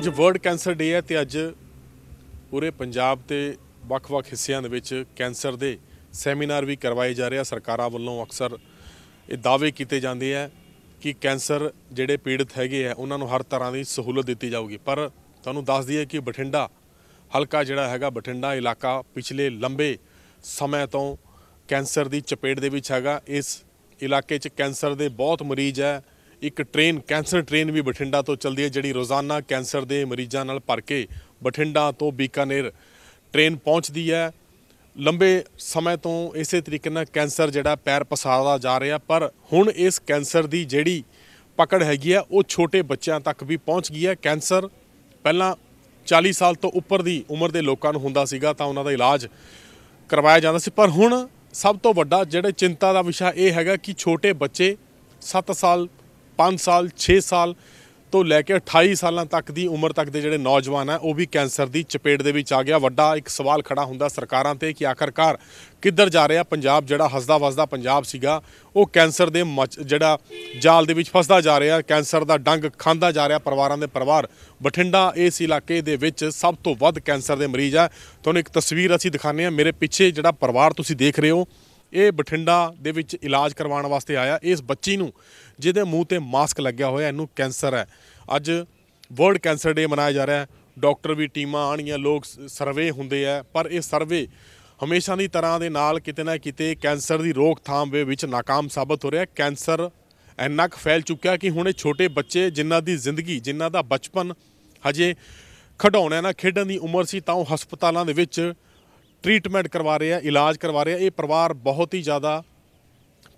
ਅੱਜ world cancer ਡੇ ਹੈ ਤੇ ਅੱਜ ਪੂਰੇ ਪੰਜਾਬ ਤੇ ਵੱਖ-ਵੱਖ ਹਿੱਸਿਆਂ ਦੇ ਵਿੱਚ ਕੈਂਸਰ ਦੇ ਸੈਮੀਨਾਰ ਵੀ ਕਰਵਾਏ ਜਾ ਰਹੇ ਆ ਸਰਕਾਰਾਂ ਵੱਲੋਂ ਅਕਸਰ ਇਹ ਦਾਅਵੇ ਕੀਤੇ ਜਾਂਦੇ ਆ ਕਿ ਕੈਂਸਰ ਜਿਹੜੇ ਪੀੜਤ ਹੈਗੇ ਆ ਉਹਨਾਂ ਨੂੰ ਹਰ ਤਰ੍ਹਾਂ ਦੀ ਸਹੂਲਤ ਦਿੱਤੀ ਜਾਊਗੀ ਪਰ ਤੁਹਾਨੂੰ ਦੱਸ ਦਈਏ ਕਿ ਬਠਿੰਡਾ ਹਲਕਾ ਜਿਹੜਾ ਹੈਗਾ ਬਠਿੰਡਾ ਇਲਾਕਾ ਪਿਛਲੇ ਲੰਬੇ ਸਮੇਂ ਤੋਂ ਕੈਂਸਰ ਦੀ ਚਪੇਟ ਦੇ ਵਿੱਚ ਹੈਗਾ ਇਸ ਇਲਾਕੇ 'ਚ ਕੈਂਸਰ ਦੇ ਬਹੁਤ ਮਰੀਜ਼ ਹੈ ਇੱਕ ਟ੍ਰੇਨ ਕੈਂਸਰ ਟ੍ਰੇਨ ਵੀ ਬਠਿੰਡਾ ਤੋਂ ਚੱਲਦੀ ਹੈ ਜਿਹੜੀ ਰੋਜ਼ਾਨਾ ਕੈਂਸਰ ਦੇ ਮਰੀਜ਼ਾਂ ਨਾਲ ਭਰ ਕੇ ਬਠਿੰਡਾ ਤੋਂ ਬੀਕਾਨੇਰ ਟ੍ਰੇਨ ਪਹੁੰਚਦੀ ਹੈ ਲੰਬੇ ਸਮੇਂ ਤੋਂ ਇਸੇ ਤਰੀਕੇ ਨਾਲ ਕੈਂਸਰ ਜਿਹੜਾ ਪੈਰ ਪਸਾਰਦਾ ਜਾ ਰਿਹਾ ਪਰ ਹੁਣ ਇਸ ਕੈਂਸਰ ਦੀ ਜਿਹੜੀ ਪਕੜ ਹੈਗੀ ਆ ਉਹ ਛੋਟੇ ਬੱਚਿਆਂ ਤੱਕ ਵੀ ਪਹੁੰਚ ਗਈ ਹੈ ਕੈਂਸਰ ਪਹਿਲਾਂ 40 ਸਾਲ ਤੋਂ ਉੱਪਰ ਦੀ ਉਮਰ ਦੇ ਲੋਕਾਂ ਨੂੰ ਹੁੰਦਾ ਸੀਗਾ ਤਾਂ ਉਹਨਾਂ ਦਾ ਇਲਾਜ ਕਰਵਾਇਆ ਜਾਂਦਾ ਸੀ ਪਰ ਹੁਣ ਸਭ ਤੋਂ ਵੱਡਾ ਜਿਹੜੇ ਚਿੰਤਾ ਦਾ ਵਿਸ਼ਾ ਇਹ ਹੈਗਾ ਕਿ ਛੋਟੇ ਬੱਚੇ 7 ਸਾਲ 5 ਸਾਲ 6 ਸਾਲ ਤੋਂ ਲੈ ਕੇ 28 ਸਾਲਾਂ ਤੱਕ ਦੀ ਉਮਰ ਤੱਕ ਦੇ ਜਿਹੜੇ ਨੌਜਵਾਨ ਆ ਉਹ ਵੀ ਕੈਂਸਰ ਦੀ ਚਪੇਟ ਦੇ ਵਿੱਚ ਆ ਗਿਆ ਵੱਡਾ ਇੱਕ ਸਵਾਲ ਖੜਾ ਹੁੰਦਾ ਸਰਕਾਰਾਂ ਤੇ ਕਿ ਆਖਰਕਾਰ ਕਿੱਧਰ ਜਾ ਰਿਹਾ ਪੰਜਾਬ ਜਿਹੜਾ ਹੱਸਦਾ ਵਸਦਾ ਪੰਜਾਬ ਸੀਗਾ ਉਹ ਕੈਂਸਰ ਦੇ ਜਿਹੜਾ ਜਾਲ ਦੇ ਵਿੱਚ ਫਸਦਾ ਜਾ ਰਿਹਾ ਕੈਂਸਰ ਦਾ ਡੰਗ ਖਾਂਦਾ ਜਾ ਰਿਹਾ ਪਰਿਵਾਰਾਂ ਦੇ ਪਰਿਵਾਰ ਬਠਿੰਡਾ ਇਸ ਇਲਾਕੇ ਦੇ ਵਿੱਚ ਸਭ ਤੋਂ ਵੱਧ ਕੈਂਸਰ ਦੇ ਮਰੀਜ਼ ਆ ਤੁਹਾਨੂੰ ਇੱਕ ਤਸਵੀਰ ਅਸੀਂ ਦਿਖਾਣੇ ਆ ਮੇਰੇ ਪਿੱਛੇ ਜਿਹੜਾ ਪਰਿਵਾਰ ਤੁਸੀਂ ਦੇਖ ਰਹੇ ਹੋ ਇਹ ਬਠਿੰਡਾ ਦੇ ਵਿੱਚ ਇਲਾਜ ਕਰਵਾਉਣ ਵਾਸਤੇ ਆਇਆ ਇਸ ਬੱਚੀ ਨੂੰ ਜਿਹਦੇ ਮੂੰਹ ਤੇ ਮਾਸਕ ਲੱਗਿਆ ਹੋਇਆ ਇਹਨੂੰ ਕੈਂਸਰ ਹੈ ਅੱਜ ਵਰਲਡ ਕੈਂਸਰ ਡੇ ਮਨਾਇਆ ਜਾ ਰਿਹਾ ਹੈ ਡਾਕਟਰ ਵੀ ਟੀਮਾਂ ਆਣੀਆਂ ਲੋਕ ਸਰਵੇ ਹੁੰਦੇ ਆ ਪਰ ਇਹ ਸਰਵੇ ਹਮੇਸ਼ਾ ਦੀ ਤਰ੍ਹਾਂ ਦੇ ਨਾਲ ਕਿਤੇ ਨਾ ਕਿਤੇ ਕੈਂਸਰ ਦੀ ਰੋਕਥਾਮ ਦੇ ਵਿੱਚ ਨਾਕਾਮ ਸਾਬਤ ਹੋ ਰਿਹਾ ਕੈਂਸਰ ਇੰਨਾ ਕੁ ਫੈਲ ਚੁੱਕਿਆ ਕਿ ਹੁਣ ਇਹ ਛੋਟੇ ਬੱਚੇ ਜਿਨ੍ਹਾਂ ਦੀ ਜ਼ਿੰਦਗੀ ਜਿਨ੍ਹਾਂ ਦਾ ਬਚਪਨ ਹਜੇ ਖਡਾਉਣਿਆਂ ਨਾਲ ਖੇਡਣ ਦੀ ਉਮਰ ਸੀ ਤਾਂ ਉਹ ਹਸਪਤਾਲਾਂ ਦੇ ਵਿੱਚ ਟ੍ਰੀਟਮੈਂਟ ਕਰਵਾ ਰਹੇ ਆ ਇਲਾਜ ਕਰਵਾ ਰਹੇ ਆ ਇਹ ਪਰਿਵਾਰ ਬਹੁਤ ਹੀ ਜ਼ਿਆਦਾ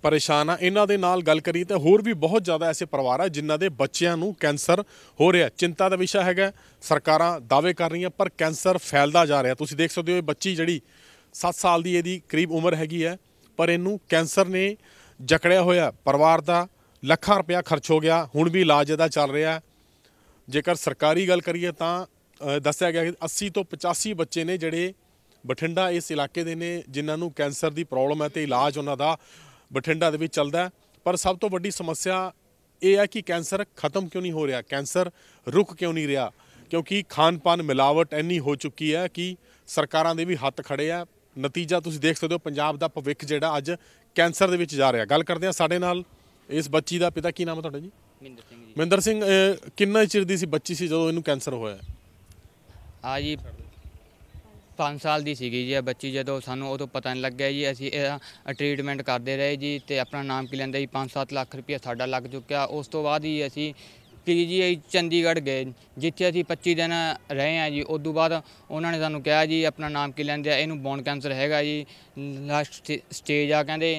ਪਰੇਸ਼ਾਨ ਆ ਇਹਨਾਂ ਦੇ ਨਾਲ ਗੱਲ ਕਰੀ ਤਾਂ ਹੋਰ ਵੀ ਬਹੁਤ ਜ਼ਿਆਦਾ ਐਸੇ ਪਰਿਵਾਰ ਆ ਜਿਨ੍ਹਾਂ ਦੇ ਬੱਚਿਆਂ ਨੂੰ ਕੈਂਸਰ ਹੋ ਰਿਹਾ ਚਿੰਤਾ ਦਾ ਵਿਸ਼ਾ ਹੈਗਾ ਸਰਕਾਰਾਂ ਦਾਅਵੇ ਕਰ ਰਹੀਆਂ ਪਰ ਕੈਂਸਰ ਫੈਲਦਾ ਜਾ ਰਿਹਾ ਤੁਸੀਂ ਦੇਖ ਸਕਦੇ ਹੋ ਇਹ ਬੱਚੀ ਜਿਹੜੀ 7 ਸਾਲ ਦੀ ਇਹਦੀ ਕਰੀਬ ਉਮਰ ਹੈਗੀ ਹੈ ਪਰ ਇਹਨੂੰ ਕੈਂਸਰ ਨੇ ਜਕੜਿਆ ਹੋਇਆ ਪਰਿਵਾਰ ਦਾ ਲੱਖਾਂ ਰੁਪਇਆ ਖਰਚ ਹੋ ਗਿਆ ਹੁਣ ਵੀ ਇਲਾਜ ਇਹਦਾ ਚੱਲ ਰਿਹਾ ਜੇਕਰ ਸਰਕਾਰੀ ਗੱਲ ਕਰੀਏ ਤਾਂ ਦੱਸਿਆ ਗਿਆ ਕਿ 80 ਤੋਂ 85 ਬੱਚੇ ਨੇ ਜਿਹੜੇ ਬਠਿੰਡਾ ਇਸ ਇਲਾਕੇ ਦੇ ਨੇ ਜਿਨ੍ਹਾਂ ਨੂੰ ਕੈਂਸਰ ਦੀ ਪ੍ਰੋਬਲਮ ਹੈ ਤੇ ਇਲਾਜ ਉਹਨਾਂ ਦਾ ਬਠਿੰਡਾ ਦੇ ਵਿੱਚ ਚੱਲਦਾ ਪਰ ਸਭ ਤੋਂ ਵੱਡੀ ਸਮੱਸਿਆ ਇਹ ਹੈ ਕਿ ਕੈਂਸਰ ਖਤਮ ਕਿਉਂ ਨਹੀਂ ਹੋ ਰਿਹਾ ਕੈਂਸਰ ਰੁਕ ਕਿਉਂ ਨਹੀਂ ਰਿਹਾ ਕਿਉਂਕਿ ਖਾਣ ਪਾਨ ਮਿਲਾਵਟ ਇੰਨੀ ਹੋ ਚੁੱਕੀ ਹੈ ਕਿ ਸਰਕਾਰਾਂ ਦੇ ਵੀ ਹੱਥ ਖੜੇ ਆ ਨਤੀਜਾ ਤੁਸੀਂ ਦੇਖ ਸਕਦੇ ਹੋ ਪੰਜਾਬ ਦਾ ਭਵਿੱਖ ਜਿਹੜਾ ਅੱਜ ਕੈਂਸਰ ਦੇ ਵਿੱਚ ਜਾ ਰਿਹਾ ਗੱਲ ਕਰਦੇ ਆ ਸਾਡੇ ਨਾਲ ਇਸ ਬੱਚੀ ਦਾ ਪਿਤਾ ਕੀ ਨਾਮ ਹੈ ਤੁਹਾਡਾ ਜੀ ਮਿੰਦਰ ਸਿੰਘ ਜੀ ਮਿੰਦਰ ਸਿੰਘ ਕਿੰਨਾ ਚਿਰ ਦੀ ਸੀ ਬੱਚੀ ਸੀ ਜਦੋਂ ਇਹਨੂੰ ਕੈਂਸਰ ਹੋਇਆ ਆ ਜੀ 5 ਸਾਲ ਦੀ ਸੀਗੀ ਜੀ ਇਹ ਬੱਚੀ ਜਦੋਂ ਸਾਨੂੰ ਉਦੋਂ ਪਤਾ ਨਹੀਂ ਲੱਗਿਆ ਜੀ ਅਸੀਂ ਇਹ ਟ੍ਰੀਟਮੈਂਟ ਕਰਦੇ ਰਹੇ ਜੀ ਤੇ ਆਪਣਾ ਨਾਮ ਕੀ ਲੈਂਦੇ ਜੀ 5-7 ਲੱਖ ਰੁਪਏ ਸਾਡਾ ਲੱਗ ਚੁੱਕਿਆ ਉਸ ਤੋਂ ਬਾਅਦ ਹੀ ਅਸੀਂ ਪੀਜੀਆਈ ਚੰਡੀਗੜ੍ਹ ਗਏ ਜਿੱਥੇ ਅਸੀਂ 25 ਦਿਨ ਰਹੇ ਆ ਜੀ ਉਸ ਤੋਂ ਬਾਅਦ ਉਹਨਾਂ ਨੇ ਸਾਨੂੰ ਕਿਹਾ ਜੀ ਆਪਣਾ ਨਾਮ ਕੀ ਲੈਂਦੇ ਆ ਇਹਨੂੰ ਬੋਨ ਕੈਂਸਰ ਹੈਗਾ ਜੀ ਲਾਸਟ ਸਟੇਜ ਆ ਕਹਿੰਦੇ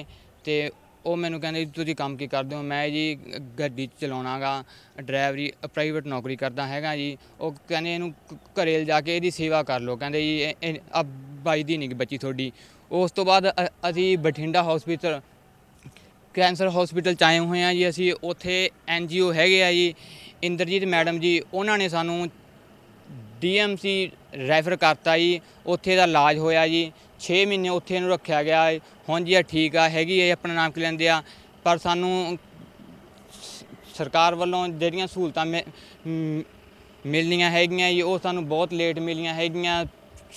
ਤੇ ਉਹ ਮੈਨੂੰ ਕਹਿੰਦੇ ਜੀ ਤੁਸੀਂ ਕੰਮ ਕੀ ਕਰਦੇ ਹੋ ਮੈਂ ਜੀ ਗੱਡੀ ਚਲਾਉਣਾਗਾ ਡਰਾਈਵਰੀ ਪ੍ਰਾਈਵੇਟ ਨੌਕਰੀ ਕਰਦਾ ਹੈਗਾ ਜੀ ਉਹ ਕਹਿੰਦੇ ਇਹਨੂੰ ਘਰੇ ਲਿਜਾ ਕੇ ਇਹਦੀ ਸੇਵਾ ਕਰ ਲਓ ਕਹਿੰਦੇ ਜੀ ਆ ਬਾਈ ਦੀ ਨਹੀਂ ਬੱਚੀ ਤੁਹਾਡੀ ਉਸ ਤੋਂ ਬਾਅਦ ਅਸੀਂ ਬਠਿੰਡਾ ਹਸਪੀਟਲ ਕੈਂਸਰ ਹਸਪੀਟਲ ਚਾਏ ਹੋਏ ਆ ਜੀ ਅਸੀਂ ਉੱਥੇ ਐਨ ਜੀਓ ਹੈਗੇ ਆ ਜੀ ਇੰਦਰਜੀਤ ਮੈਡਮ ਜੀ ਉਹਨਾਂ ਨੇ ਸਾਨੂੰ ਡੀ ਐਮ ਸੀ ਰੈਫਰ ਕਰਤਾ ਜੀ ਉੱਥੇ ਦਾ ਇਲਾਜ ਹੋਇਆ ਜੀ 6 ਮਹੀਨੇ ਉੱਥੇ ਇਹਨੂੰ ਰੱਖਿਆ ਗਿਆ ਹੈ ਹੁਣ ਜੀ ਇਹ ਠੀਕ ਆ ਹੈਗੀ ਹੈ ਆਪਣਾ ਨਾਮ ਕਿ ਲੈਂਦੇ ਆ ਪਰ ਸਾਨੂੰ ਸਰਕਾਰ ਵੱਲੋਂ ਜਿਹੜੀਆਂ ਸਹੂਲਤਾਂ ਮਿਲਣੀਆਂ ਹੈਗੀਆਂ ਜੀ ਉਹ ਸਾਨੂੰ ਬਹੁਤ ਲੇਟ ਮਿਲੀਆਂ ਹੈਗੀਆਂ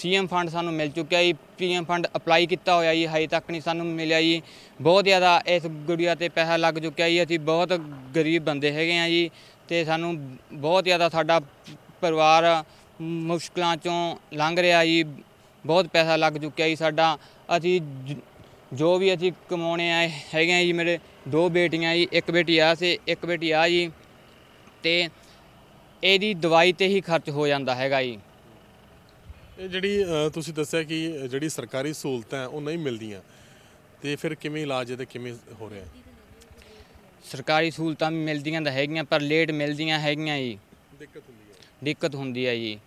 ਸੀਐਮ ਫੰਡ ਸਾਨੂੰ ਮਿਲ ਚੁੱਕਿਆ ਜੀ ਪੀਐਮ ਫੰਡ ਅਪਲਾਈ ਕੀਤਾ ਹੋਇਆ ਜੀ ਹਜੇ ਤੱਕ ਨਹੀਂ ਸਾਨੂੰ ਮਿਲਿਆ ਜੀ ਬਹੁਤ ਜ਼ਿਆਦਾ ਇਸ ਗੁੜੀਆ ਤੇ ਪੈਸਾ ਲੱਗ ਚੁੱਕਿਆ ਜੀ ਅਸੀਂ ਬਹੁਤ ਗਰੀਬ ਬੰਦੇ ਹੈਗੇ ਆ ਜੀ ਤੇ ਸਾਨੂੰ ਬਹੁਤ ਜ਼ਿਆਦਾ ਸਾਡਾ ਪਰਿਵਾਰ ਮੁਸ਼ਕਲਾਂ ਚੋਂ ਲੰਘ ਰਿਹਾ ਜੀ ਬਹੁਤ ਪੈਸਾ ਲੱਗ ਚੁੱਕਿਆ ਜੀ ਸਾਡਾ ਅਸੀਂ ਜੋ ਵੀ ਅਸੀਂ ਕਮਾਉਣੇ ਆਏ ਹੈਗੇ ਆ ਜੀ ਮੇਰੇ ਦੋ ਬੇਟੀਆਂ ਜੀ ਇੱਕ ਬੇਟੀ ਆ ਸੀ ਇੱਕ ਬੇਟੀ ਆ ਜੀ ਤੇ ਇਹਦੀ ਦਵਾਈ ਤੇ ਹੀ ਖਰਚ ਹੋ ਜਾਂਦਾ ਹੈਗਾ ਜੀ ਇਹ ਜਿਹੜੀ ਤੁਸੀਂ ਦੱਸਿਆ ਕਿ ਜਿਹੜੀ ਸਰਕਾਰੀ ਸਹੂਲਤਾਂ ਉਹ ਨਹੀਂ ਮਿਲਦੀਆਂ ਤੇ ਫਿਰ ਕਿਵੇਂ ਇਲਾਜ ਇਹਦੇ ਕਿਵੇਂ ਹੋ ਰਿਹਾ ਸਰਕਾਰੀ ਸਹੂਲਤਾਂ ਵੀ ਮਿਲਦੀਆਂ ਤਾਂ ਹੈਗੀਆਂ ਪਰ ਲੇਟ ਮਿਲਦੀਆਂ ਹੈਗੀਆਂ ਜੀ ਦਿੱਕਤ ਹੁੰਦੀ ਹੈ ਦਿੱਕਤ ਹੁੰਦੀ ਹੈ ਜੀ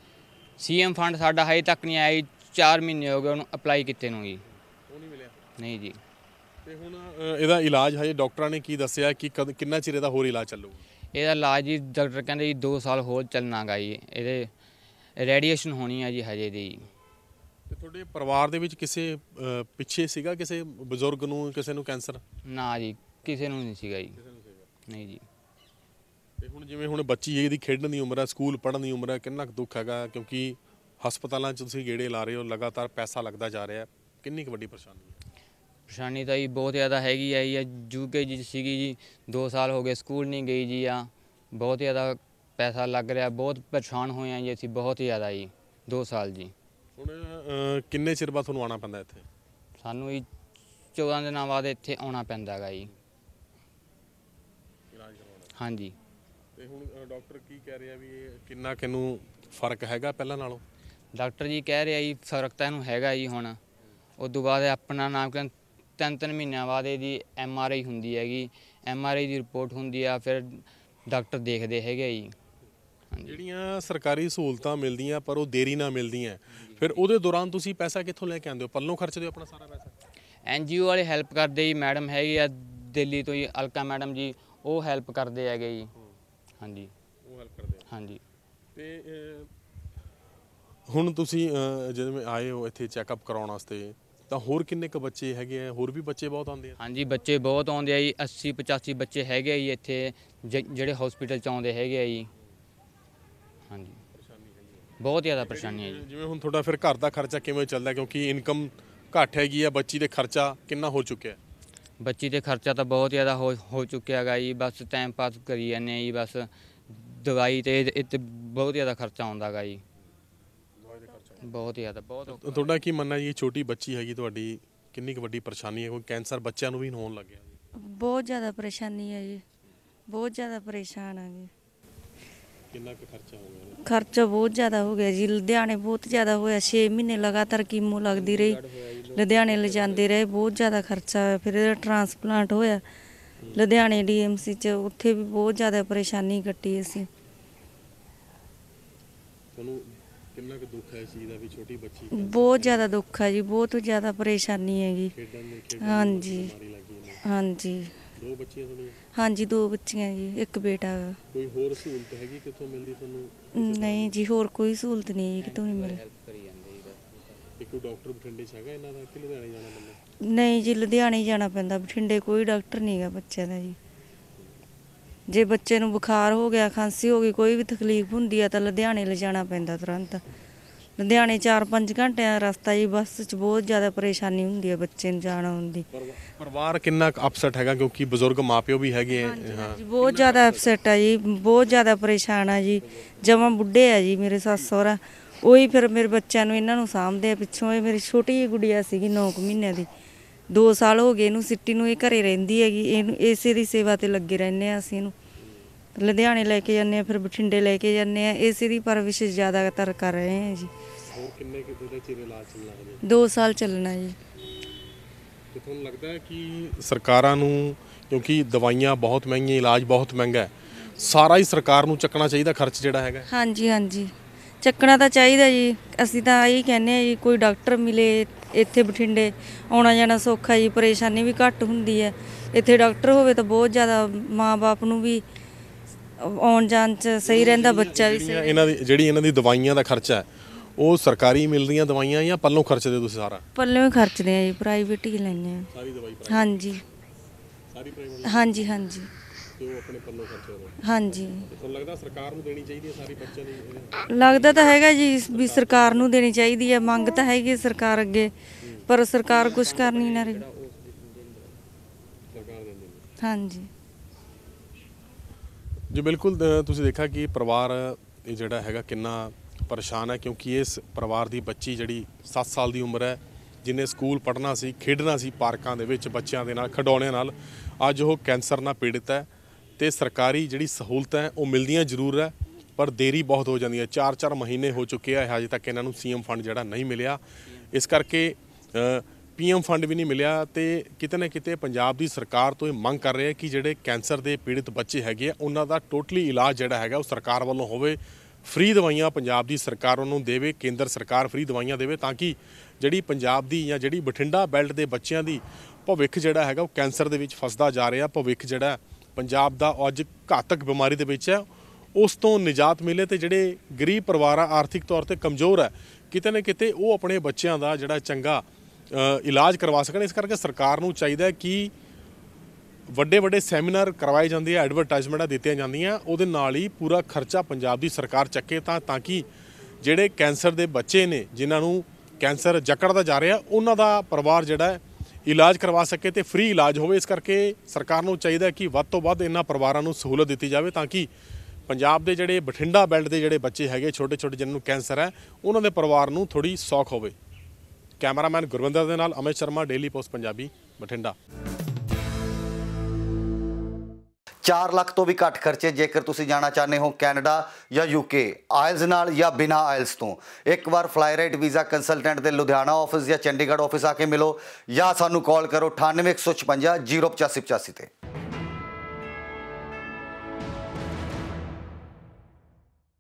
ਸੀਐਮ ਫੰਡ ਸਾਡਾ ਹਜੇ ਤੱਕ ਨਹੀਂ ਆਇਆ 4 ਮਹੀਨੇ ਹੋ ਗਏ ਉਹਨੂੰ ਅਪਲਾਈ ਕੀਤੇ ਨੂੰ ਜੀ ਉਹ ਨਹੀਂ ਮਿਲਿਆ ਨਹੀਂ ਜੀ ਤੇ ਹੁਣ ਇਹਦਾ ਇਲਾਜ ਹਜੇ ਡਾਕਟਰਾਂ ਨੇ ਕੀ ਦੱਸਿਆ ਕਿ ਕਿੰਨਾ ਚਿਰ ਇਹਦਾ ਹੋਰ ਇਲਾਜ ਚੱਲੂਗਾ ਇਹਦਾ ਇਲਾਜ ਜੀ ਡਾਕਟਰ ਕਹਿੰਦੇ ਜੀ 2 ਸਾਲ ਹੋਰ ਚੱਲਣਾਗਾ ਜੀ ਇਹਦੇ ਰੇਡੀਏਸ਼ਨ ਹੋਣੀ ਹੈ ਜੀ ਹਜੇ ਦੀ ਤੇ ਤੁਹਾਡੇ ਪਰਿਵਾਰ ਦੇ ਵਿੱਚ ਕਿਸੇ ਪਿੱਛੇ ਸੀਗਾ ਕਿਸੇ ਬਜ਼ੁਰਗ ਨੂੰ ਕਿਸੇ ਨੂੰ ਕੈਂਸਰ ਨਾ ਜੀ ਕਿਸੇ ਨੂੰ ਨਹੀਂ ਸੀਗਾ ਜੀ ਨਹੀਂ ਜੀ ਤੇ ਹੁਣ ਜਿਵੇਂ ਹੁਣ ਬੱਚੀ ਇਹਦੀ ਖੇਡਣ ਦੀ ਉਮਰ ਹੈ ਸਕੂਲ ਪੜ੍ਹਨ ਦੀ ਉਮਰ ਹੈ ਕਿੰਨਾ ਕੁ ਦੁੱਖ ਹੈਗਾ ਕਿਉਂਕਿ ਹਸਪਤਾਲਾਂ 'ਚ ਤੁਸੀਂ ਗੇੜੇ ਲਾ ਰਹੇ ਹੋ ਲਗਾਤਾਰ ਪੈਸਾ ਲੱਗਦਾ ਜਾ ਰਿਹਾ ਕਿੰਨੀ ਕੁ ਵੱਡੀ ਪਰੇਸ਼ਾਨੀ ਹੈ ਪਰੇਸ਼ਾਨੀ ਤਾਂ ਜੀ ਬਹੁਤ ਜ਼ਿਆਦਾ ਹੈਗੀ ਆਈ ਹੈ ਜੂਕੇ ਜੀ ਸੀਗੀ ਜੀ 2 ਸਾਲ ਹੋ ਗਏ ਸਕੂਲ ਨਹੀਂ ਗਈ ਜੀ ਆ ਬਹੁਤ ਜ਼ਿਆਦਾ ਪੈਸਾ ਲੱਗ ਰਿਹਾ ਬਹੁਤ ਪਰੇਸ਼ਾਨ ਹੋਏ ਆ ਜੀ ਅਸੀਂ ਬਹੁਤ ਜ਼ਿਆਦਾ ਜੀ 2 ਸਾਲ ਜੀ ਹੁਣ ਕਿੰਨੇ ਚਿਰ ਬਾਅਦ ਤੁਹਾਨੂੰ ਆਉਣਾ ਪੈਂਦਾ ਇੱਥੇ ਸਾਨੂੰ ਜੀ 14 ਦਿਨਾਂ ਬਾਅਦ ਇੱਥੇ ਆਉਣਾ ਪੈਂਦਾ ਹੈਗਾ ਜੀ ਹਾਂਜੀ ਤੇ ਹੁਣ ਡਾਕਟਰ ਕੀ ਕਹਿ ਰਿਹਾ ਵੀ ਇਹ ਕਿੰਨਾ ਕਿਨੂੰ ਫਰਕ ਹੈਗਾ ਪਹਿਲਾਂ ਨਾਲੋਂ ਡਾਕਟਰ ਜੀ ਕਹਿ ਰਿਹਾ ਜੀ ਫਰਕ ਇਹਨੂੰ ਹੈਗਾ ਜੀ ਹੁਣ ਉਦੋਂ ਬਾਅਦ ਆਪਣਾ ਨਾਮ ਕਿ ਤਿੰਨ ਤਿੰਨ ਮਹੀਨਿਆਂ ਬਾਅਦ ਇਹਦੀ ਐਮ ਆਰ ਆਈ ਹੁੰਦੀ ਹੈਗੀ ਐਮ ਆਰ ਆਈ ਦੀ ਰਿਪੋਰਟ ਹੁੰਦੀ ਆ ਫਿਰ ਡਾਕਟਰ ਦੇਖਦੇ ਹੈਗੇ ਜੀ ਜਿਹੜੀਆਂ ਸਰਕਾਰੀ ਸਹੂਲਤਾਂ ਮਿਲਦੀਆਂ ਪਰ ਉਹ ਦੇਰੀ ਨਾਲ ਮਿਲਦੀਆਂ ਫਿਰ ਉਹਦੇ ਦੌਰਾਨ ਤੁਸੀਂ ਪੈਸਾ ਕਿੱਥੋਂ ਲੈ ਕੇ ਆਉਂਦੇ ਹੋ ਪੱਲੋਂ ਖਰਚਦੇ ਹੋ ਆਪਣਾ ਸਾਰਾ ਪੈਸਾ ਐਨ ਜੀਓ ਵਾਲੇ ਹੈਲਪ ਕਰਦੇ ਜੀ ਮੈਡਮ ਹੈਗੇ ਆ ਦਿੱਲੀ ਤੋਂ ਹੀ ਅਲਕਾ ਮੈਡਮ ਜੀ ਉਹ ਹੈਲਪ ਕਰਦੇ ਹੈਗੇ ਜੀ ਹਾਂਜੀ ਉਹ ਹੈਲਪ ਕਰਦੇ ਹਾਂਜੀ ਤੇ ਹੁਣ ਤੁਸੀਂ ਜਦੋਂ ਆਏ ਹੋ ਇੱਥੇ ਚੈੱਕਅਪ ਕਰਾਉਣ ਵਾਸਤੇ ਤਾਂ ਹੋਰ ਕਿੰਨੇ ਕ ਬੱਚੇ ਹੈਗੇ ਆ ਹੋਰ ਵੀ ਬੱਚੇ ਬਹੁਤ ਆਉਂਦੇ ਆ ਹਾਂਜੀ ਬੱਚੇ ਬਹੁਤ ਆਉਂਦੇ ਆ ਜੀ 80 85 ਬੱਚੇ ਹੈਗੇ ਆ ਜੀ ਇੱਥੇ ਜਿਹੜੇ ਹਸਪੀਟਲ ਚ ਆਉਂਦੇ ਹੈਗੇ ਆ ਜੀ ਹਾਂਜੀ ਬਹੁਤ ਜ਼ਿਆਦਾ ਪਰੇਸ਼ਾਨੀ ਹੈ ਜੀ ਜਿਵੇਂ ਹੁਣ ਤੁਹਾਡਾ ਫਿਰ ਘਰ ਦਾ ਖਰਚਾ ਕਿਵੇਂ ਚੱਲਦਾ ਕਿਉਂਕਿ ਇਨਕਮ ਘੱਟ ਹੈਗੀ ਆ ਬੱਚੀ ਦੇ ਖਰਚਾ ਕਿੰਨਾ ਹੋ ਚੁੱਕਿਆ ਬੱਚੀ ਦੇ ਖਰਚਾ ਤਾਂ ਬਹੁਤ ਜ਼ਿਆਦਾ ਹੋ ਚੁੱਕਿਆ ਹੈਗਾ ਜੀ ਬਸ ਟਾਈਮ ਪਾਸ ਕਰੀ ਜਾਂਦੇ ਆ ਜੀ ਬਸ ਦਵਾਈ ਤੇ ਇੱਥੇ ਬਹੁਤ ਜ਼ਿਆਦਾ ਖਰਚਾ ਆਉਂਦਾਗਾ ਜੀ ਬਹੁਤ ਜ਼ਿਆਦਾ ਬਹੁਤ ਤੁਹਾਡਾ ਕੀ ਮੰਨਣਾ ਜੀ ਇਹ ਛੋਟੀ ਬੱਚੀ ਹੈਗੀ ਤੁਹਾਡੀ ਕਿੰਨੀ ਕੁ ਵੱਡੀ ਪਰੇਸ਼ਾਨੀ ਹੈ ਕੋਈ ਕੈਂਸਰ ਬੱਚਿਆਂ ਨੂੰ ਵੀ ਹੋਣ ਲੱਗਿਆ ਜੀ ਬਹੁਤ ਜ਼ਿਆਦਾ ਪਰੇਸ਼ਾਨੀ ਹੈ ਜੀ ਬਹੁਤ ਜ਼ਿਆਦਾ ਪਰੇਸ਼ਾਨ ਆ ਜੀ ਕਿੰਨਾ ਕੁ ਖਰਚਾ ਹੋ ਗਿਆ ਖਰਚਾ ਬਹੁਤ ਜ਼ਿਆਦਾ ਹੋ ਗਿਆ ਜੀ ਲੁਧਿਆਣੇ ਬਹੁਤ ਜ਼ਿਆਦਾ ਹੋਇਆ 6 ਮਹੀਨੇ ਲਗਾਤਾਰ ਕੀਮੋ ਲੱਗਦੀ ਰਹੀ ਲੁਧਿਆਣੇ ਲਿਜਾਂਦੇ ਰਹੇ ਬਹੁਤ ਜ਼ਿਆਦਾ ਖਰਚਾ ਹੋਇਆ ਫਿਰ ਇਹਦਾ ਟ੍ਰਾਂਸਪਲਾਂਟ ਹੋਇਆ ਲੁਧਿਆਣੇ ਡੀਐਮਸੀ ਚ ਉੱਥੇ ਵੀ ਬਹੁਤ ਜ਼ਿਆਦਾ ਪਰੇਸ਼ਾਨੀ ਕੱਟੀ ਅਸੀਂ ਤੁਹਾਨੂੰ ਕਿੰਨਾ ਕੁ ਦੁੱਖ ਹੈ ਇਸ ਚੀਜ਼ ਦਾ ਵੀ ਛੋਟੀ ਬੱਚੀ ਬਹੁਤ ਜ਼ਿਆਦਾ ਦੁੱਖ ਹੈ ਜੀ ਬਹੁਤ ਜ਼ਿਆਦਾ ਪਰੇਸ਼ਾਨੀ ਹੈਗੀ ਹਾਂਜੀ। ਹਾਂਜੀ ਦੋ ਬੱਚੀਆਂ ਤੁਹਾਨੂੰ ਹਾਂਜੀ ਦੋ ਬੱਚੀਆਂ ਜੀ ਇੱਕ ਬੇਟਾ ਕੋਈ ਹੋਰ ਸਹੂਲਤ ਹੈਗੀ ਕਿੱਥੋਂ ਮਿਲਦੀ ਤੁਹਾਨੂੰ ਨਹੀਂ ਜੀ ਹੋਰ ਕੋਈ ਸਹੂਲਤ ਨਹੀਂ ਜੀ ਕਿਤੋਂ ਮਿਲ ਇੱਕ ਡਾਕਟਰ ਬਠਿੰਡੇ ਚ ਹੈਗਾ ਇਹਨਾਂ ਦਾ ਕਿ ਲੁਧਿਆਣੇ ਜਾਣਾ ਪੈਂਦਾ ਨਹੀਂ ਜੀ ਲੁਧਿਆਣੇ ਹੀ ਜਾਣਾ ਪੈਂਦਾ ਬਠਿੰਡੇ ਕੋਈ ਡਾਕਟਰ ਨਹੀਂਗਾ ਬੱਚਿਆਂ ਦਾ ਜੀ ਜੇ ਬੱਚੇ ਨੂੰ ਬੁਖਾਰ ਹੋ ਗਿਆ ਖਾਂਸੀ ਹੋ ਗਈ ਕੋਈ ਵੀ ਤਕਲੀਫ ਹੁੰਦੀ ਆ ਤਾਂ ਲੁਧਿਆਣੇ ਲਿਜਾਣਾ ਪੈਂਦਾ ਤੁਰੰਤ ਲੁਧਿਆਣੇ 4-5 ਘੰਟਿਆਂ ਦਾ ਰਸਤਾ ਜੀ ਬੱਸ 'ਚ ਬਹੁਤ ਜ਼ਿਆਦਾ ਪਰੇਸ਼ਾਨੀ ਹੁੰਦੀ ਆ ਬੱਚੇ ਨੂੰ ਜਾਣ ਆਉਣ ਦੀ ਪਰਿਵਾਰ ਕਿੰਨਾ ਅਪਸੈਟ ਹੈਗਾ ਕਿਉਂਕਿ ਬਜ਼ੁਰਗ ਮਾਪਿਓ ਵੀ ਹੈਗੇ ਹਾਂ ਬਹੁਤ ਜ਼ਿਆਦਾ ਅਪਸੈਟ ਆ ਜੀ ਬਹੁਤ ਜ਼ਿਆਦਾ ਪਰੇਸ਼ਾਨ ਆ ਜੀ ਜਮਾਂ ਬੁੱਢੇ ਆ ਜੀ ਮੇਰੇ ਸੱਸ ਸਹੁਰਾ ਉਹੀ ਫਿਰ ਮੇਰੇ ਬੱਚਿਆਂ ਨੂੰ ਇਹਨਾਂ ਨੂੰ ਸਾਂਭਦੇ ਆ ਪਿੱਛੋਂ ਇਹ ਮੇਰੀ ਛੋਟੀ ਜਿਹੀ ਗੁੜੀਆ ਸੀਗੀ 9 ਮਹੀਨੇ ਦੀ 2 ਸਾਲ ਹੋ ਗਏ ਇਹਨੂੰ ਸਿੱਟੀ ਨੂੰ ਇਹ ਘਰੇ ਰਹਿੰਦੀ ਹੈਗੀ ਇਹਨੂੰ ਏਸੇ ਦੀ ਸੇਵਾ ਤੇ ਲੱਗੇ ਰਹਿੰਦੇ ਆ ਅਸੀਂ ਇਹਨੂੰ ਲੁਧਿਆਣੇ ਲੈ ਕੇ ਜਾਂਦੇ ਆ ਫਿਰ ਬਠਿੰਡੇ ਲੈ ਕੇ ਜਾਂਦੇ ਆ ਏਸੇ ਦੀ ਪਰਵਿਸ਼ ਜ਼ਿਆਦਾਤਰ ਕਰ ਰਹੇ ਆ ਜੀ ਕਿੰਨੇ ਕਿਤੇ ਦਾ ਚਿਰੇ ਇਲਾਜ ਚੱਲਣਾ ਹੈ 2 ਸਾਲ ਚੱਲਣਾ ਜੀ ਤੇ ਤੁਹਾਨੂੰ ਲੱਗਦਾ ਹੈ ਕਿ ਸਰਕਾਰਾਂ ਨੂੰ ਕਿਉਂਕਿ ਦਵਾਈਆਂ ਬਹੁਤ ਮਹਿੰਗੀਆਂ ਇਲਾਜ ਬਹੁਤ ਮਹਿੰਗਾ ਹੈ ਸਾਰਾ ਹੀ ਸਰਕਾਰ ਨੂੰ ਚੱਕਣਾ ਚਾਹੀਦਾ ਖਰਚ ਜਿਹੜਾ ਹੈਗਾ ਹਾਂਜੀ ਹਾਂਜੀ ਚੱਕਣਾ ਤਾਂ ਚਾਹੀਦਾ ਜੀ ਅਸੀਂ ਤਾਂ ਇਹੀ ਕਹਿੰਦੇ ਆ ਜੀ ਕੋਈ ਡਾਕਟਰ ਮਿਲੇ ਇੱਥੇ ਬਠਿੰਡੇ ਆਉਣਾ ਜਾਣਾ ਸੌਖਾ ਜੀ ਪਰੇਸ਼ਾਨੀ ਵੀ ਘੱਟ ਹੁੰਦੀ ਹੈ ਇੱਥੇ ਡਾਕਟਰ ਹੋਵੇ ਤਾਂ ਬਹੁਤ ਜ਼ਿਆਦਾ ਮਾਂ-ਬਾਪ ਨੂੰ ਵੀ ਆਉਣ ਜਾਣ ਚ ਸਹੀ ਰਹਿੰਦਾ ਬੱਚਾ ਵੀ ਸਹੀ ਇਹਨਾਂ ਦੀ ਜਿਹੜੀ ਇਹਨਾਂ ਦੀ ਦਵਾਈਆਂ ਦਾ ਖਰਚਾ ਹੈ ਉਹ ਸਰਕਾਰੀ ਮਿਲਦੀਆਂ ਦਵਾਈਆਂ ਜਾਂ ਪੱਲੋਂ ਖਰਚਦੇ ਤੁਸੀਂ ਸਾਰਾ ਪੱਲੋਂ ਹੀ ਖਰਚਦੇ ਆ ਜੀ ਪ੍ਰਾਈਵੇਟ ਹੀ ਲੈਣੇ ਆ ਸਾਰੀ ਦਵਾਈ ਹਾਂਜੀ ਸਾਰੀ ਪ੍ਰਾਈਵੇਟ ਹਾਂਜੀ ਹਾਂਜੀ ਉਹ ਆਪਣੇ ਪੱਲੋਂ ਖਰਚੇ ਹੋਣ ਹਾਂਜੀ ਤੁਹਾਨੂੰ ਲੱਗਦਾ ਸਰਕਾਰ ਨੂੰ ਦੇਣੀ ਚਾਹੀਦੀ ਹੈ ਸਾਰੀ ਬੱਚਿਆਂ ਦੀ ਲੱਗਦਾ ਤਾਂ ਹੈਗਾ ਜੀ ਵੀ ਸਰਕਾਰ ਨੂੰ ਦੇਣੀ ਚਾਹੀਦੀ ਹੈ ਮੰਗ ਤਾਂ ਹੈਗੀ ਸਰਕਾਰ ਅੱਗੇ ਪਰ ਸਰਕਾਰ ਕੁਝ ਕਰਨੀ ਨਾ ਰਹੀ ਹਾਂਜੀ ਜੀ ਬਿਲਕੁਲ ਤੁਸੀਂ ਦੇਖਿਆ ਕਿ ਪਰਿਵਾਰ ਇਹ ਜਿਹੜਾ ਹੈਗਾ ਕਿੰਨਾ ਪਰੇਸ਼ਾਨ ਹੈ ਕਿਉਂਕਿ ਇਸ ਪਰਿਵਾਰ ਦੀ ਬੱਚੀ ਜਿਹੜੀ 7 ਸਾਲ ਦੀ ਉਮਰ ਹੈ ਜਿਨੇ ਸਕੂਲ ਪੜਨਾ ਸੀ ਖੇਡਣਾ ਸੀ ਪਾਰਕਾਂ ਦੇ ਵਿੱਚ ਬੱਚਿਆਂ ਦੇ ਨਾਲ ਖਡੌਣਿਆਂ ਨਾਲ ਅੱਜ ਉਹ ਕੈਂਸਰ ਨਾਲ ਪੀੜਿਤ ਹੈ ਤੇ ਸਰਕਾਰੀ ਜਿਹੜੀ ਸਹੂਲਤਾਂ ਉਹ ਮਿਲਦੀਆਂ ਜ਼ਰੂਰ ਹੈ ਪਰ ਦੇਰੀ ਬਹੁਤ ਹੋ ਜਾਂਦੀ ਹੈ 4-4 ਮਹੀਨੇ ਹੋ ਚੁੱਕੇ ਆ ਹਜੇ ਤੱਕ ਇਹਨਾਂ ਨੂੰ ਸੀਐਮ ਫੰਡ ਜਿਹੜਾ ਨਹੀਂ ਮਿਲਿਆ ਇਸ ਕਰਕੇ ਪੀਐਮ ਫੰਡ ਵੀ ਨਹੀਂ ਮਿਲਿਆ ਤੇ ਕਿਤੇ ਨਾ ਕਿਤੇ ਪੰਜਾਬ ਦੀ ਸਰਕਾਰ ਤੋਂ ਇਹ ਮੰਗ ਕਰ ਰਹੀ ਹੈ ਕਿ ਜਿਹੜੇ ਕੈਂਸਰ ਦੇ ਪੀੜਿਤ ਬੱਚੇ ਹੈਗੇ ਆ ਉਹਨਾਂ ਦਾ ਟੋਟਲੀ ਇਲਾਜ ਜਿਹੜਾ ਹੈਗਾ ਉਹ ਸਰਕਾਰ ਵੱਲੋਂ ਹੋਵੇ ਫ੍ਰੀ ਦਵਾਈਆਂ ਪੰਜਾਬ ਦੀ ਸਰਕਾਰ ਉਹਨੂੰ ਦੇਵੇ ਕੇਂਦਰ ਸਰਕਾਰ ਫ੍ਰੀ ਦਵਾਈਆਂ ਦੇਵੇ ਤਾਂ ਕਿ ਜਿਹੜੀ ਪੰਜਾਬ ਦੀ ਜਾਂ ਜਿਹੜੀ ਬਠਿੰਡਾ ਬੈਲਟ ਦੇ ਬੱਚਿਆਂ ਦੀ ਭਵਿੱਖ ਜਿਹੜਾ ਹੈਗਾ ਉਹ ਕੈਂਸਰ ਦੇ ਵਿੱਚ ਫਸਦਾ ਜਾ ਰਿਹਾ ਭਵਿੱਖ ਜਿਹੜਾ ਪੰਜਾਬ ਦਾ ਅੱਜ ਘਾਤਕ ਬਿਮਾਰੀ ਦੇ ਵਿੱਚ ਹੈ ਉਸ ਤੋਂ ਨਿਜਾਤ ਮਿਲੇ ਤੇ ਜਿਹੜੇ ਗਰੀਬ ਪਰਿਵਾਰ ਆ ਆਰਥਿਕ ਤੌਰ ਤੇ ਕਮਜ਼ੋਰ ਹੈ ਕਿਤੇ ਨਾ ਕਿਤੇ ਉਹ ਆਪਣੇ ਬੱਚਿਆਂ ਦਾ ਜਿਹੜਾ ਚੰਗਾ ਇਲਾਜ ਕਰਵਾ ਸਕਣ ਇਸ ਕਰਕੇ ਸਰਕਾਰ ਨੂੰ ਚਾਹੀਦਾ ਹੈ ਕਿ ਵੱਡੇ ਵੱਡੇ ਸੈਮੀਨਾਰ ਕਰਵਾਏ ਜਾਂਦੇ ਆ ਐਡਵਰਟਾਈਜ਼ਮੈਂਟਾਂ ਦਿੱਤੀਆਂ ਜਾਂਦੀਆਂ ਉਹਦੇ ਨਾਲ ਹੀ ਪੂਰਾ ਖਰਚਾ ਪੰਜਾਬ ਦੀ ਸਰਕਾਰ ਚੱਕੇ ਤਾਂ ਤਾਂ ਕਿ ਜਿਹੜੇ ਕੈਂਸਰ ਦੇ ਬੱਚੇ ਨੇ ਜਿਨ੍ਹਾਂ ਨੂੰ ਕੈਂਸਰ ਜਕੜਦਾ ਜਾ ਰਿਹਾ ਉਹਨਾਂ ਦਾ ਪਰਿਵਾਰ ਜਿਹੜਾ ਇਲਾਜ ਕਰਵਾ ਸਕੇ ਤੇ ਫ੍ਰੀ ਇਲਾਜ ਹੋਵੇ ਇਸ ਕਰਕੇ ਸਰਕਾਰ ਨੂੰ ਚਾਹੀਦਾ ਕਿ ਵੱਧ ਤੋਂ ਵੱਧ ਇਹਨਾਂ ਪਰਿਵਾਰਾਂ ਨੂੰ ਸਹੂਲਤ ਦਿੱਤੀ ਜਾਵੇ ਤਾਂ ਕਿ ਪੰਜਾਬ ਦੇ ਜਿਹੜੇ ਬਠਿੰਡਾ ਬੈਲਟ ਦੇ ਜਿਹੜੇ ਬੱਚੇ ਹੈਗੇ ਛੋਟੇ ਛੋਟੇ ਜਿਨ੍ਹਾਂ ਨੂੰ ਕੈਂਸਰ ਹੈ ਉਹਨਾਂ ਦੇ ਪਰਿਵਾਰ ਨੂੰ ਥੋੜੀ ਸੌਖ ਹੋਵੇ ਕੈਮਰਾਮੈਨ ਗੁਰਵਿੰਦਰ ਦੇ ਨਾਲ ਅਮਿਤ ਸ਼ਰਮਾ ਡੇਲੀ ਪੋਸਟ ਪੰਜਾਬੀ ਬਠਿੰਡਾ 4 ਲੱਖ ਤੋਂ ਵੀ ਘੱਟ ਖਰਚੇ ਜੇਕਰ ਤੁਸੀਂ ਜਾਣਾ ਚਾਹੁੰਦੇ ਹੋ ਕੈਨੇਡਾ ਜਾਂ ਯੂਕੇ ਆਇਲਸ ਨਾਲ ਜਾਂ ਬਿਨਾ ਆਇਲਸ ਤੋਂ ਇੱਕ ਵਾਰ ਫਲਾਈਰੇਟ ਵੀਜ਼ਾ ਕੰਸਲਟੈਂਟ ਦੇ ਲੁਧਿਆਣਾ ਆਫਿਸ ਜਾਂ ਚੰਡੀਗੜ੍ਹ ਆਫਿਸ ਆ ਕੇ ਮਿਲੋ ਜਾਂ ਸਾਨੂੰ ਕਾਲ ਕਰੋ 9815 ਤੇ